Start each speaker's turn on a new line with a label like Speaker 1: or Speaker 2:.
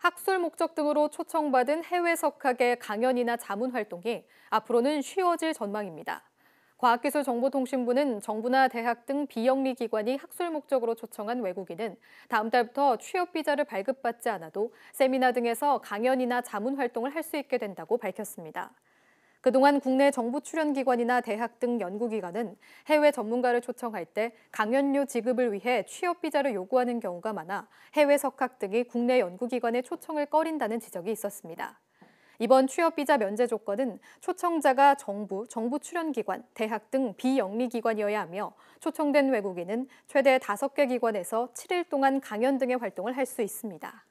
Speaker 1: 학술 목적 등으로 초청받은 해외 석학의 강연이나 자문 활동이 앞으로는 쉬워질 전망입니다. 과학기술정보통신부는 정부나 대학 등 비영리 기관이 학술 목적으로 초청한 외국인은 다음 달부터 취업 비자를 발급받지 않아도 세미나 등에서 강연이나 자문 활동을 할 수 있게 된다고 밝혔습니다. 그동안 국내 정부 출연 기관이나 대학 등 연구기관은 해외 전문가를 초청할 때 강연료 지급을 위해 취업 비자를 요구하는 경우가 많아 해외 석학 등이 국내 연구기관의 초청을 꺼린다는 지적이 있었습니다. 이번 취업 비자 면제 조건은 초청자가 정부, 정부 출연 기관, 대학 등 비영리 기관이어야 하며 초청된 외국인은 최대 5개 기관에서 7일 동안 강연 등의 활동을 할 수 있습니다.